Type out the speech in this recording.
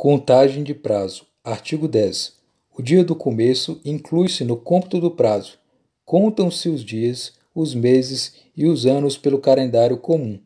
Contagem de prazo. Artigo 10. O dia do começo inclui-se no cômputo do prazo. Contam-se os dias, os meses e os anos pelo calendário comum,